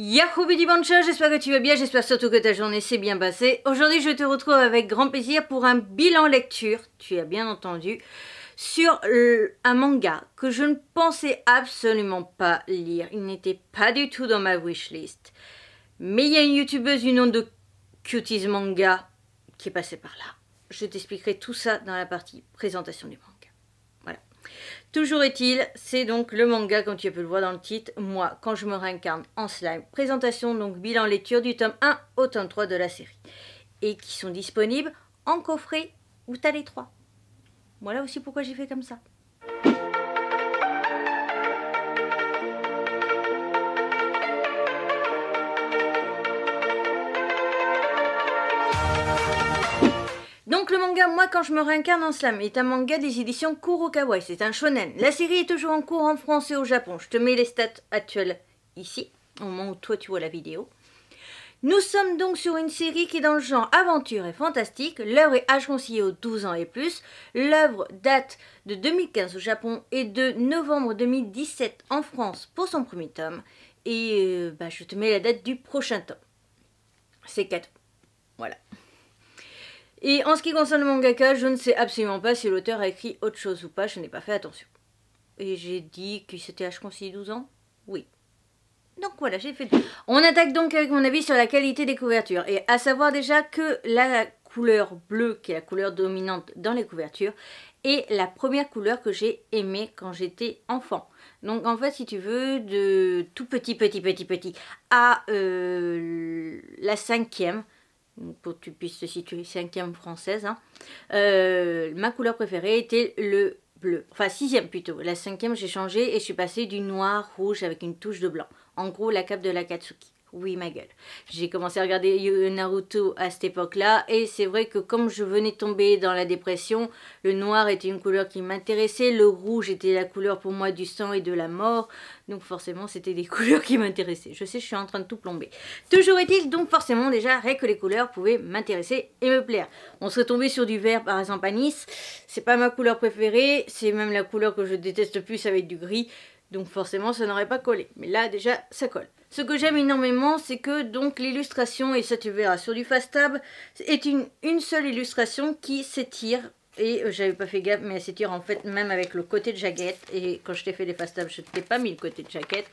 Yahoo Bancha, j'espère que tu vas bien, j'espère surtout que ta journée s'est bien passée. Aujourd'hui, je te retrouve avec grand plaisir pour un bilan lecture, tu as bien entendu, sur un manga que je ne pensais absolument pas lire. Il n'était pas du tout dans ma wishlist. Mais il y a une youtubeuse du nom de Cuties Manga qui est passée par là. Je t'expliquerai tout ça dans la partie présentation du manga. Voilà. Toujours est-il, c'est donc le manga, comme tu peux le voir dans le titre, Moi, quand je me réincarne en slime. Présentation, donc bilan lecture du tome 1 au tome 3 de la série. Et qui sont disponibles en coffret ou t'as les trois. Voilà aussi pourquoi j'ai fait comme ça. le manga Moi quand je me réincarne en slam est un manga des éditions Kurokawa, c'est un shonen. La série est toujours en cours en France et au Japon. Je te mets les stats actuelles ici, au moment où toi tu vois la vidéo. Nous sommes donc sur une série qui est dans le genre aventure et fantastique. L'œuvre est âge aux 12 ans et plus. L'œuvre date de 2015 au Japon et de novembre 2017 en France pour son premier tome. Et euh, bah, je te mets la date du prochain tome. C'est 4. Voilà. Et en ce qui concerne le mangaka, je ne sais absolument pas si l'auteur a écrit autre chose ou pas, je n'ai pas fait attention. Et j'ai dit je conseille 12 ans Oui. Donc voilà, j'ai fait. On attaque donc avec mon avis sur la qualité des couvertures. Et à savoir déjà que la couleur bleue, qui est la couleur dominante dans les couvertures, est la première couleur que j'ai aimée quand j'étais enfant. Donc en fait, si tu veux, de tout petit, petit, petit, petit à euh, la cinquième, pour que tu puisses te situer, cinquième française. Hein. Euh, ma couleur préférée était le bleu, enfin sixième plutôt. La cinquième j'ai changé et je suis passée du noir rouge avec une touche de blanc. En gros la cape de la Katsuki. Oui, ma gueule. J'ai commencé à regarder Naruto à cette époque-là, et c'est vrai que comme je venais tomber dans la dépression, le noir était une couleur qui m'intéressait, le rouge était la couleur pour moi du sang et de la mort, donc forcément c'était des couleurs qui m'intéressaient. Je sais, je suis en train de tout plomber. Toujours est-il donc forcément déjà rien que les couleurs pouvaient m'intéresser et me plaire. On serait tombé sur du vert par exemple à Nice, c'est pas ma couleur préférée, c'est même la couleur que je déteste le plus avec du gris. Donc forcément, ça n'aurait pas collé. Mais là, déjà, ça colle. Ce que j'aime énormément, c'est que donc l'illustration, et ça tu verras sur du fast-tab, est une, une seule illustration qui s'étire. Et euh, j'avais pas fait gaffe, mais elle s'étire en fait même avec le côté de jaquette. Et quand je t'ai fait les tabs je t'ai pas mis le côté de jaquette.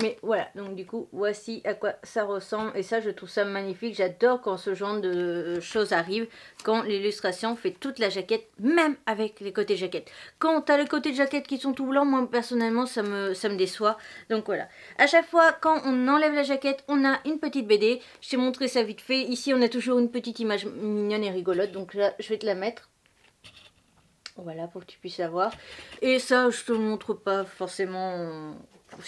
Mais voilà, donc du coup, voici à quoi ça ressemble. Et ça, je trouve ça magnifique. J'adore quand ce genre de choses arrive. Quand l'illustration fait toute la jaquette, même avec les côtés jaquettes. Quand t'as les côtés jaquette qui sont tout blancs, moi, personnellement, ça me, ça me déçoit. Donc voilà. À chaque fois, quand on enlève la jaquette, on a une petite BD. Je t'ai montré ça vite fait. Ici, on a toujours une petite image mignonne et rigolote. Donc là, je vais te la mettre. Voilà, pour que tu puisses la voir. Et ça, je te montre pas forcément euh,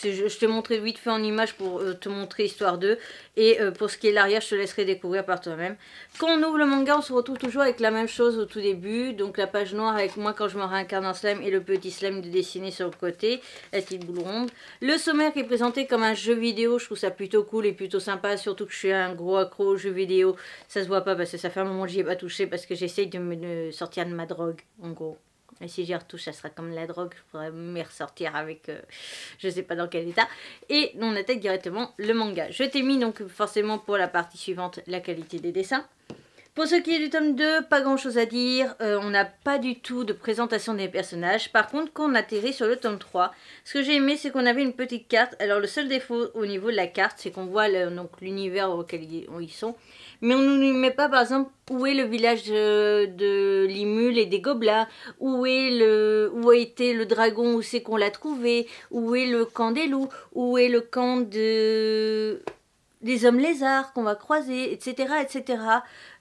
je t'ai montré vite fois en image pour euh, te montrer histoire d'eux. Et euh, pour ce qui est l'arrière, je te laisserai découvrir par toi-même. Quand on ouvre le manga, on se retrouve toujours avec la même chose au tout début. Donc la page noire avec moi quand je me réincarne en slime et le petit slime de dessiné sur le côté. La petite boule ronde. Le sommaire qui est présenté comme un jeu vidéo. Je trouve ça plutôt cool et plutôt sympa. Surtout que je suis un gros accro aux jeux vidéo. Ça se voit pas parce que ça fait un moment que j'y ai pas touché parce que j'essaye de me sortir de ma drogue en gros. Et si j'y retouche, ça sera comme la drogue, je pourrais m'y ressortir avec euh, je sais pas dans quel état. Et on attaque directement le manga. Je t'ai mis donc forcément pour la partie suivante la qualité des dessins. Pour ce qui est du tome 2, pas grand chose à dire, euh, on n'a pas du tout de présentation des personnages. Par contre, quand on atterrit sur le tome 3, ce que j'ai aimé, c'est qu'on avait une petite carte. Alors le seul défaut au niveau de la carte, c'est qu'on voit l'univers auquel ils sont, mais on ne nous met pas par exemple où est le village euh, de l'Imule et des Gobelins, où, est le, où a été le dragon, où c'est qu'on l'a trouvé, où est le camp des loups, où est le camp de des hommes lézards qu'on va croiser, etc. etc.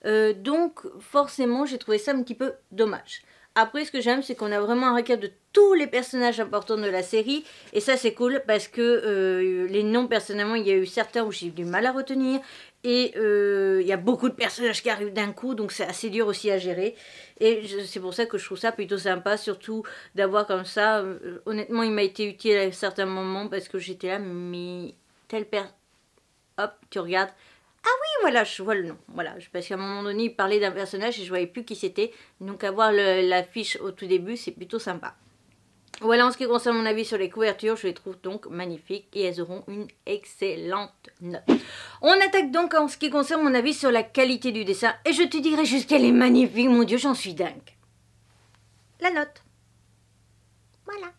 Euh, donc forcément j'ai trouvé ça un petit peu dommage. Après ce que j'aime c'est qu'on a vraiment un récap de tous les personnages importants de la série et ça c'est cool parce que euh, les noms personnellement il y a eu certains où j'ai eu du mal à retenir et euh, il y a beaucoup de personnages qui arrivent d'un coup, donc c'est assez dur aussi à gérer. Et c'est pour ça que je trouve ça plutôt sympa, surtout d'avoir comme ça. Euh, honnêtement, il m'a été utile à certains moments parce que j'étais là, mais tel père. Hop, tu regardes. Ah oui, voilà, je vois le nom. Voilà, parce qu'à un moment donné, il parlait d'un personnage et je voyais plus qui c'était. Donc avoir l'affiche au tout début, c'est plutôt sympa. Voilà en ce qui concerne mon avis sur les couvertures, je les trouve donc magnifiques et elles auront une excellente note. On attaque donc en ce qui concerne mon avis sur la qualité du dessin et je te dirai juste qu'elle est magnifique, mon dieu, j'en suis dingue. La note. Voilà.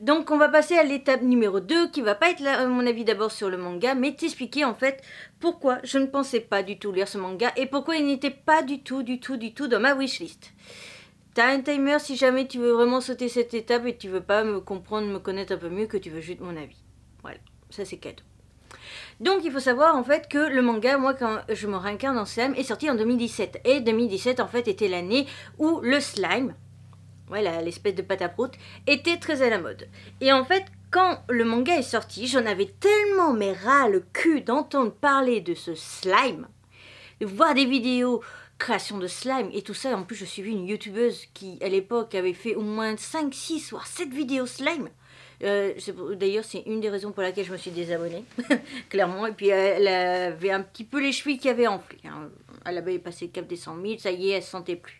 Donc on va passer à l'étape numéro 2 qui va pas être mon avis d'abord sur le manga mais t'expliquer en fait pourquoi je ne pensais pas du tout lire ce manga et pourquoi il n'était pas du tout du tout du tout dans ma wishlist. T'as un timer si jamais tu veux vraiment sauter cette étape et tu veux pas me comprendre, me connaître un peu mieux, que tu veux juste mon avis. Voilà, ça c'est cadeau. Donc il faut savoir en fait que le manga, moi quand je me réincarne en slime, est sorti en 2017. Et 2017 en fait était l'année où le slime, voilà l'espèce de pâte à prout, était très à la mode. Et en fait quand le manga est sorti, j'en avais tellement mes rats le cul d'entendre parler de ce slime, de voir des vidéos création de slime et tout ça. En plus, je suivais une youtubeuse qui, à l'époque, avait fait au moins 5, 6, voire 7 vidéos slime. Euh, d'ailleurs, c'est une des raisons pour laquelle je me suis désabonnée, clairement. Et puis, elle avait un petit peu les chevilles qui avaient enflé. Hein. Elle avait passé le cap des 100 000, ça y est, elle sentait plus.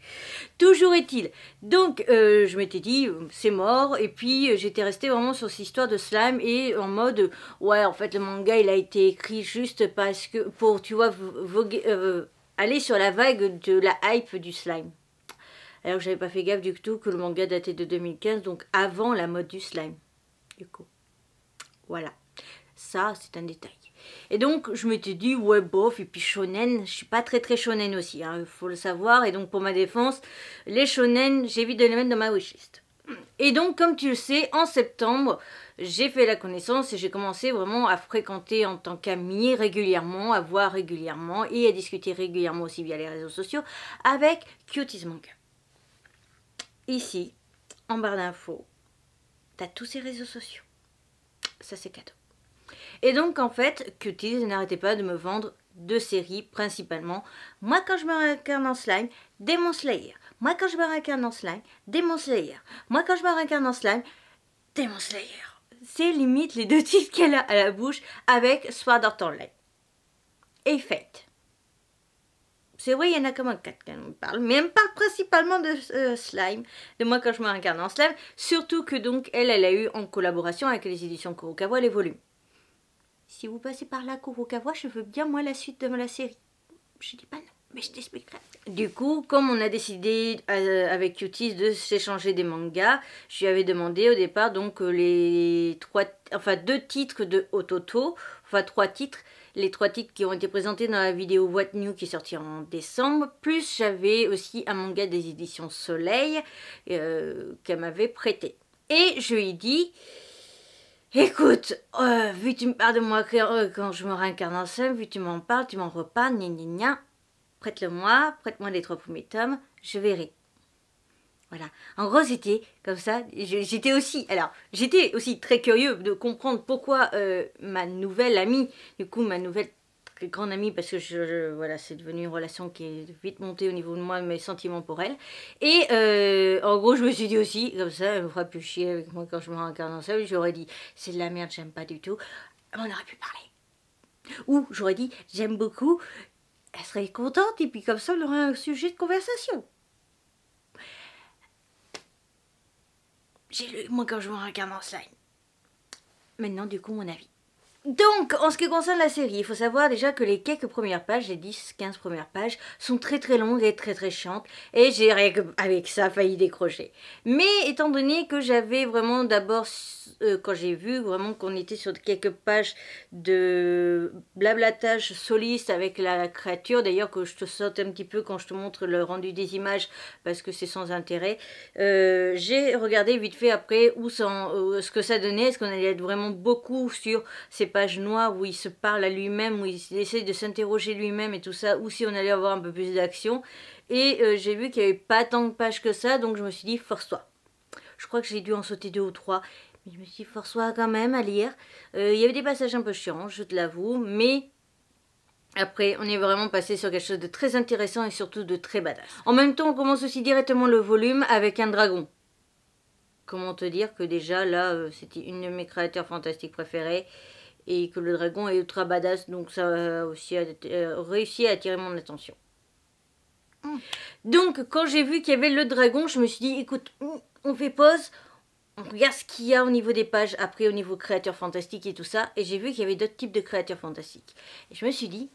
Toujours est-il. Donc, euh, je m'étais dit, c'est mort. Et puis, j'étais restée vraiment sur cette histoire de slime et en mode, ouais, en fait, le manga, il a été écrit juste parce que, pour, tu vois, voguer, euh, aller sur la vague de la hype du slime. Alors j'avais pas fait gaffe du tout que le manga datait de 2015, donc avant la mode du slime. Du coup, voilà. Ça, c'est un détail. Et donc je m'étais dit, ouais bof, et puis shonen, je suis pas très très shonen aussi, hein, il faut le savoir. Et donc pour ma défense, les shonen, j'évite de les mettre dans ma wishlist. Et donc comme tu le sais, en septembre, j'ai fait la connaissance et j'ai commencé vraiment à fréquenter en tant qu'ami régulièrement, à voir régulièrement et à discuter régulièrement aussi via les réseaux sociaux avec Cuties Manga. Ici, en barre d'infos, t'as tous ces réseaux sociaux. Ça c'est cadeau. Et donc en fait, Cuties n'arrêtait pas de me vendre deux séries principalement. Moi quand je me réincarne en slime, Demon Slayer. Moi quand je me réincarne en slime, Demon Slayer. Moi quand je me réincarne en slime, Demon Slayer c'est limite les deux titres qu'elle a à la bouche avec Sword Art Online et Fate. C'est vrai, il y en a comme un 4 qui nous parle, mais elle me parle principalement de euh, slime, de moi quand je me regarde en slime, surtout que donc elle, elle a eu en collaboration avec les éditions Kurokawa les volumes. Si vous passez par là, Kurokawa, je veux bien moi la suite de la série. Je dis pas non mais je t'expliquerai. Du coup, comme on a décidé euh, avec Cuties de s'échanger des mangas, je lui avais demandé au départ donc euh, les trois, enfin deux titres de Ototo, enfin trois titres, les trois titres qui ont été présentés dans la vidéo What New qui est sortie en décembre, plus j'avais aussi un manga des éditions Soleil euh, qu'elle m'avait prêté. Et je lui ai dit, Écoute, vu que tu me parles de moi quand je me réincarne en scène, vu que tu m'en parles, tu m'en reparles, gna gna gna, prête-le-moi, prête-moi les trois premiers tomes, je verrai. Voilà. En gros, c'était comme ça. J'étais aussi, alors, j'étais aussi très curieux de comprendre pourquoi euh, ma nouvelle amie, du coup, ma nouvelle grande amie, parce que je, voilà, c'est devenu une relation qui est vite montée au niveau de moi, mes sentiments pour elle. Et euh, en gros, je me suis dit aussi, comme ça, elle me fera plus chier avec moi quand je me regarde dans ça. J'aurais dit, c'est de la merde, j'aime pas du tout. On aurait pu parler. Ou j'aurais dit, j'aime beaucoup, elle serait contente et puis comme ça, elle aurait un sujet de conversation. J'ai lu, moi, quand je me regarde en slime. Maintenant, du coup, mon avis. Donc, en ce qui concerne la série, il faut savoir déjà que les quelques premières pages, les 10-15 premières pages, sont très très longues et très très chiantes, et j'ai avec ça failli décrocher. Mais étant donné que j'avais vraiment d'abord, euh, quand j'ai vu vraiment qu'on était sur quelques pages de blablatage soliste avec la créature, d'ailleurs que je te saute un petit peu quand je te montre le rendu des images, parce que c'est sans intérêt, euh, j'ai regardé vite fait après où ce que ça donnait, est-ce qu'on allait être vraiment beaucoup sur ces page noire où il se parle à lui-même, où il essaie de s'interroger lui-même et tout ça, ou si on allait avoir un peu plus d'action. Et euh, j'ai vu qu'il n'y avait pas tant de pages que ça, donc je me suis dit, force-toi. Je crois que j'ai dû en sauter deux ou trois, mais je me suis dit, force-toi quand même à lire. Euh, il y avait des passages un peu chiants, je te l'avoue, mais après, on est vraiment passé sur quelque chose de très intéressant et surtout de très badass. En même temps, on commence aussi directement le volume avec un dragon. Comment te dire que déjà, là, euh, c'était une de mes créateurs fantastiques préférées et que le dragon est ultra badass, donc ça a aussi euh, réussi à attirer mon attention. Hum. Donc quand j'ai vu qu'il y avait le dragon, je me suis dit, écoute, on fait pause, on regarde ce qu'il y a au niveau des pages, après au niveau créatures fantastiques et tout ça, et j'ai vu qu'il y avait d'autres types de créatures fantastiques. Et je me suis dit,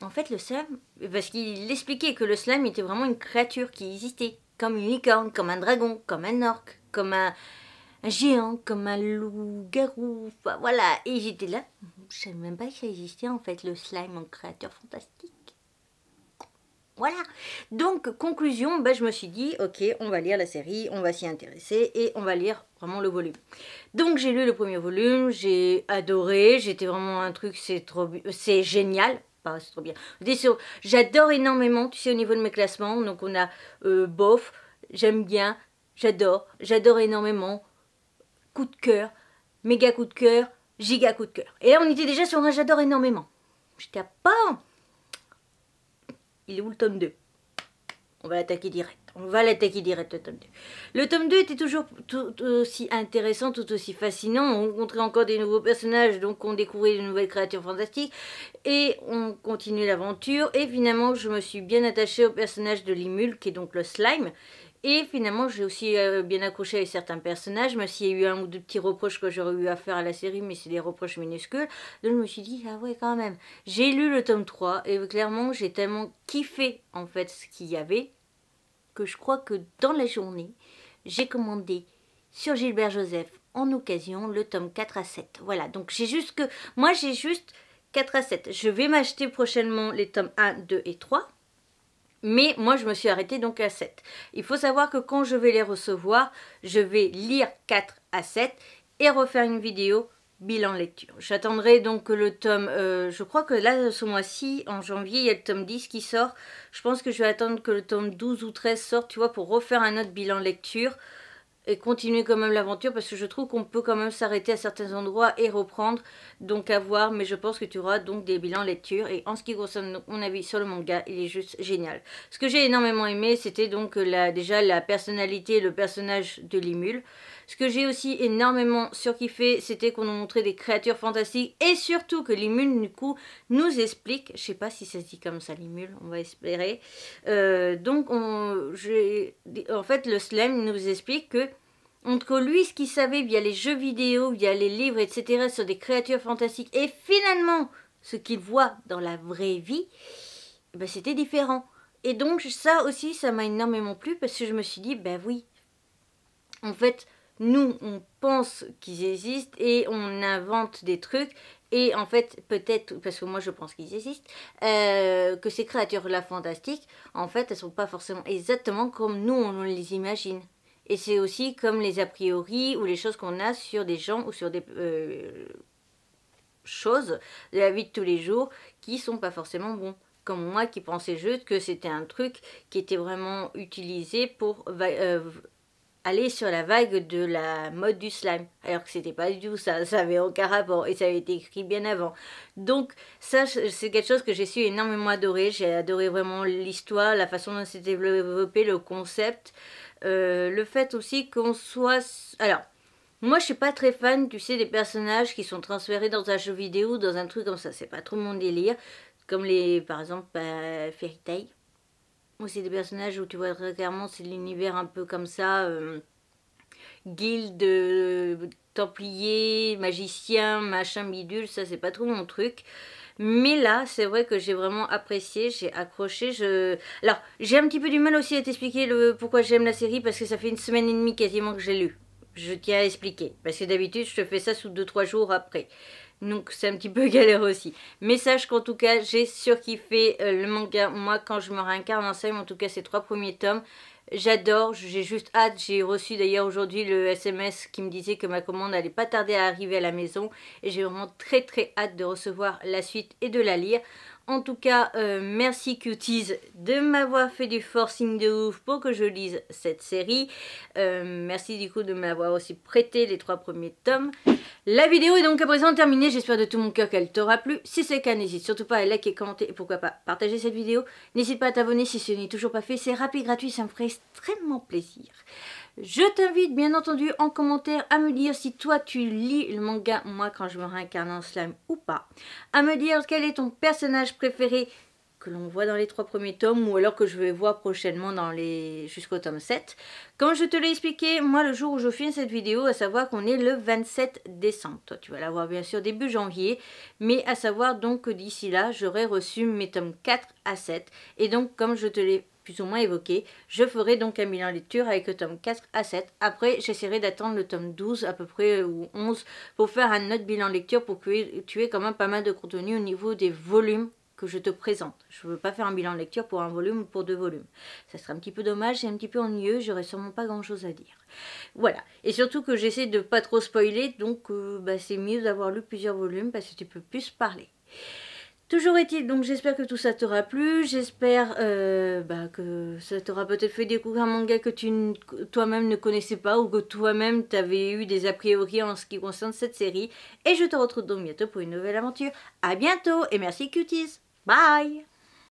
en fait le slime, parce qu'il expliquait que le slime était vraiment une créature qui existait, comme une licorne, comme un dragon, comme un orc, comme un... Un géant comme un loup-garou. Enfin, voilà, et j'étais là. Je savais même pas que ça existait en fait, le slime en créateur fantastique. Voilà. Donc, conclusion, ben, je me suis dit, ok, on va lire la série, on va s'y intéresser et on va lire vraiment le volume. Donc, j'ai lu le premier volume, j'ai adoré, j'étais vraiment un truc, c'est trop, c'est génial. Pas, bah, c'est trop bien. J'adore énormément, tu sais, au niveau de mes classements. Donc, on a euh, bof, j'aime bien, j'adore, j'adore énormément, de cœur, méga coup de cœur, giga coup de cœur. Et là, on était déjà sur un j'adore énormément. J'étais à pas. Il est où le tome 2 On va l'attaquer direct. On va l'attaquer direct, le tome 2. Le tome 2 était toujours tout aussi intéressant, tout aussi fascinant. On rencontrait encore des nouveaux personnages, donc on découvrait de nouvelles créatures fantastiques. Et on continuait l'aventure. Et finalement, je me suis bien attachée au personnage de Limul, qui est donc le slime. Et finalement, j'ai aussi euh, bien accroché avec certains personnages, même s'il y a eu un ou deux petits reproches que j'aurais eu à faire à la série, mais c'est des reproches minuscules. Donc je me suis dit, ah ouais, quand même. J'ai lu le tome 3 et clairement, j'ai tellement kiffé en fait ce qu'il y avait que je crois que dans la journée, j'ai commandé sur Gilbert Joseph en occasion le tome 4 à 7. Voilà, donc j'ai juste que. Moi, j'ai juste 4 à 7. Je vais m'acheter prochainement les tomes 1, 2 et 3 mais moi, je me suis arrêtée donc à 7. Il faut savoir que quand je vais les recevoir, je vais lire 4 à 7 et refaire une vidéo bilan lecture. J'attendrai donc le tome, euh, je crois que là, ce mois-ci, en janvier, il y a le tome 10 qui sort. Je pense que je vais attendre que le tome 12 ou 13 sorte, tu vois, pour refaire un autre bilan lecture et continuer quand même l'aventure parce que je trouve qu'on peut quand même s'arrêter à certains endroits et reprendre. Donc à voir, mais je pense que tu auras donc des bilans lecture. Et en ce qui concerne mon avis sur le manga, il est juste génial. Ce que j'ai énormément aimé, c'était donc la, déjà la personnalité et le personnage de Limul. Ce que j'ai aussi énormément surkiffé, c'était qu'on nous montrait des créatures fantastiques et surtout que Limul, du coup, nous explique. Je sais pas si ça se dit comme ça, l'imule on va espérer. Euh, donc, on, en fait, le slam nous explique que entre lui, ce qu'il savait via les jeux vidéo, via les livres, etc., sur des créatures fantastiques, et finalement ce qu'il voit dans la vraie vie, ben, c'était différent. Et donc ça aussi, ça m'a énormément plu parce que je me suis dit, ben oui, en fait, nous, on pense qu'ils existent et on invente des trucs. Et en fait, peut-être, parce que moi je pense qu'ils existent, euh, que ces créatures-là fantastiques, en fait, elles sont pas forcément exactement comme nous on les imagine. Et c'est aussi comme les a priori ou les choses qu'on a sur des gens ou sur des euh, choses de la vie de tous les jours qui sont pas forcément bons. Comme moi qui pensais juste que c'était un truc qui était vraiment utilisé pour euh, aller sur la vague de la mode du slime. Alors que c'était pas du tout ça, ça avait aucun rapport et ça avait été écrit bien avant. Donc ça c'est quelque chose que j'ai su énormément adorer, j'ai adoré vraiment l'histoire, la façon dont c'était développé le concept, euh, le fait aussi qu'on soit... Alors... Moi, je suis pas très fan, tu sais, des personnages qui sont transférés dans un jeu vidéo, dans un truc comme ça. C'est pas trop mon délire. Comme les, par exemple, bah, Fairy Tail c'est des personnages où tu vois très clairement, c'est l'univers un peu comme ça, euh, guilde, templier, magicien, machin, bidule, ça c'est pas trop mon truc. Mais là, c'est vrai que j'ai vraiment apprécié, j'ai accroché. Je... Alors, j'ai un petit peu du mal aussi à t'expliquer le... pourquoi j'aime la série, parce que ça fait une semaine et demie quasiment que j'ai lu. Je tiens à expliquer, parce que d'habitude, je te fais ça sous 2-3 jours après. Donc c'est un petit peu galère aussi. Mais sache qu'en tout cas j'ai surkiffé euh, le manga. Moi quand je me réincarne en Slime, en tout cas ces trois premiers tomes, j'adore. J'ai juste hâte. J'ai reçu d'ailleurs aujourd'hui le SMS qui me disait que ma commande n'allait pas tarder à arriver à la maison. Et j'ai vraiment très très hâte de recevoir la suite et de la lire. En tout cas, euh, merci Cuties de m'avoir fait du forcing de ouf pour que je lise cette série. Euh, merci du coup de m'avoir aussi prêté les trois premiers tomes. La vidéo est donc à présent terminée. J'espère de tout mon cœur qu'elle t'aura plu. Si c'est le cas, n'hésite surtout pas à liker, commenter et pourquoi pas partager cette vidéo. N'hésite pas à t'abonner si ce n'est toujours pas fait. C'est rapide, gratuit, ça me ferait extrêmement plaisir. Je t'invite bien entendu en commentaire à me dire si toi tu lis le manga Moi quand je me réincarne en slime ou pas. À me dire quel est ton personnage préféré que l'on voit dans les trois premiers tomes ou alors que je vais voir prochainement dans les jusqu'au tome 7. Comme je te l'ai expliqué, moi le jour où je finis cette vidéo, à savoir qu'on est le 27 décembre. Toi tu vas l'avoir bien sûr début janvier, mais à savoir donc que d'ici là, j'aurai reçu mes tomes 4 à 7. Et donc comme je te l'ai ou moins évoqué. Je ferai donc un bilan lecture avec le tome 4 à 7. Après, j'essaierai d'attendre le tome 12 à peu près euh, ou 11 pour faire un autre bilan lecture pour que tu aies quand même pas mal de contenu au niveau des volumes que je te présente. Je ne veux pas faire un bilan lecture pour un volume ou pour deux volumes. Ça serait un petit peu dommage c'est un petit peu ennuyeux, j'aurais sûrement pas grand chose à dire. Voilà. Et surtout que j'essaie de pas trop spoiler, donc euh, bah, c'est mieux d'avoir lu plusieurs volumes parce que tu peux plus parler. Toujours est-il, donc j'espère que tout ça t'aura plu, j'espère euh, bah, que ça t'aura peut-être fait découvrir un manga que tu toi-même ne connaissais pas ou que toi-même t'avais eu des a priori en ce qui concerne cette série. Et je te retrouve donc bientôt pour une nouvelle aventure. A bientôt et merci Cuties. Bye